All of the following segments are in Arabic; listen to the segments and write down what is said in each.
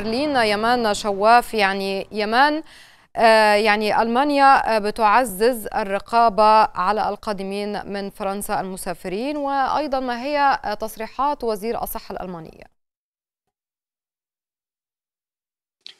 برلين يمان شواف يعني يمان آه، يعني ألمانيا آه، بتعزز الرقابة على القادمين من فرنسا المسافرين وأيضا ما هي آه، تصريحات وزير الصحة الألمانية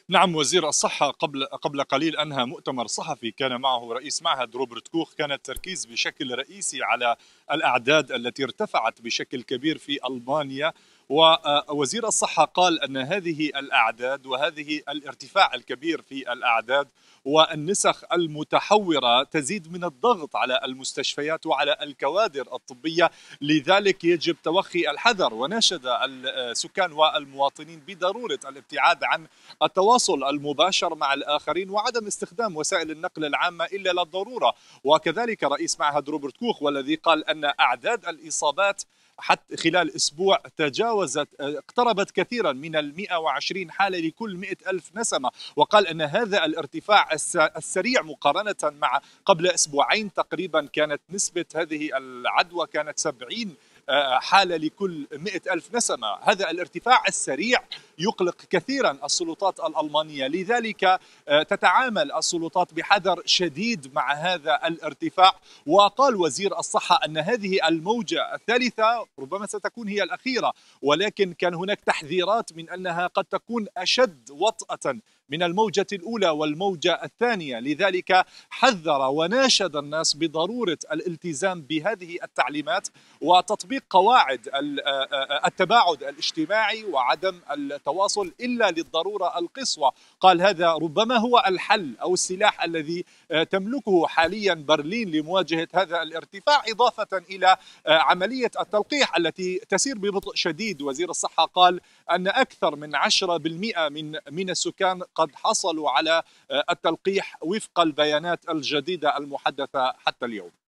نعم وزير الصحة قبل قبل قليل أنهى مؤتمر صحفي كان معه رئيس معهد روبرت كوخ كان التركيز بشكل رئيسي على الأعداد التي ارتفعت بشكل كبير في ألمانيا ووزير الصحة قال أن هذه الأعداد وهذه الارتفاع الكبير في الأعداد والنسخ المتحورة تزيد من الضغط على المستشفيات وعلى الكوادر الطبية لذلك يجب توخي الحذر وناشد السكان والمواطنين بضرورة الابتعاد عن التواصل المباشر مع الآخرين وعدم استخدام وسائل النقل العامة إلا للضرورة وكذلك رئيس معهد روبرت كوخ والذي قال أن أعداد الإصابات حتى خلال أسبوع تجاوزت آه، اقتربت كثيرا من ال 120 حالة لكل 100 ألف نسمة وقال أن هذا الارتفاع السريع مقارنة مع قبل أسبوعين تقريبا كانت نسبة هذه العدوى كانت 70 آه، حالة لكل 100 ألف نسمة هذا الارتفاع السريع يقلق كثيرا السلطات الالمانيه لذلك آه، تتعامل السلطات بحذر شديد مع هذا الارتفاع وقال وزير الصحه ان هذه الموجه الثالثه ربما ستكون هي الاخيره ولكن كان هناك تحذيرات من انها قد تكون اشد وطاه من الموجة الأولى والموجة الثانية لذلك حذر وناشد الناس بضرورة الالتزام بهذه التعليمات وتطبيق قواعد آه، آه، التباعد الاجتماعي وعدم التباعد التواصل إلا للضرورة القصوى قال هذا ربما هو الحل أو السلاح الذي آه، تملكه حاليا برلين لمواجهة هذا الارتفاع إضافة إلى آه، عملية التلقيح التي تسير ببطء شديد وزير الصحة قال أن أكثر من 10% من من السكان قد حصلوا على آه، التلقيح وفق البيانات الجديدة المحدثة حتى اليوم